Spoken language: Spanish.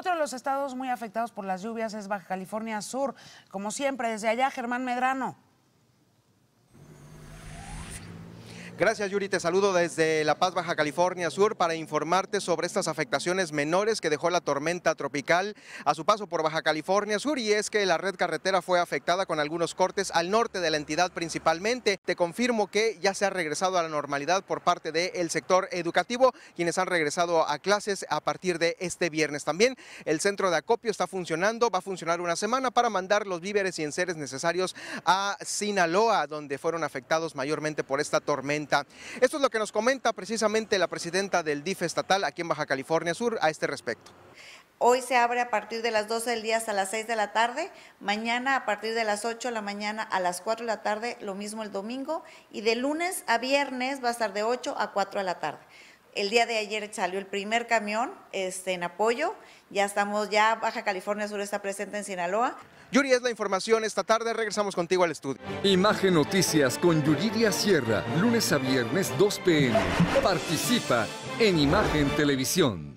Otro de los estados muy afectados por las lluvias es Baja California Sur. Como siempre, desde allá, Germán Medrano. Gracias Yuri, te saludo desde La Paz, Baja California Sur para informarte sobre estas afectaciones menores que dejó la tormenta tropical a su paso por Baja California Sur y es que la red carretera fue afectada con algunos cortes al norte de la entidad principalmente. Te confirmo que ya se ha regresado a la normalidad por parte del sector educativo, quienes han regresado a clases a partir de este viernes. También el centro de acopio está funcionando, va a funcionar una semana para mandar los víveres y enseres necesarios a Sinaloa, donde fueron afectados mayormente por esta tormenta. Esto es lo que nos comenta precisamente la presidenta del DIF estatal aquí en Baja California Sur a este respecto. Hoy se abre a partir de las 12 del día hasta las 6 de la tarde, mañana a partir de las 8 de la mañana a las 4 de la tarde, lo mismo el domingo, y de lunes a viernes va a estar de 8 a 4 de la tarde. El día de ayer salió el primer camión este, en apoyo. Ya estamos, ya Baja California Sur está presente en Sinaloa. Yuri, es la información. Esta tarde regresamos contigo al estudio. Imagen Noticias con Yuridia Sierra, lunes a viernes 2 pm. Participa en Imagen Televisión.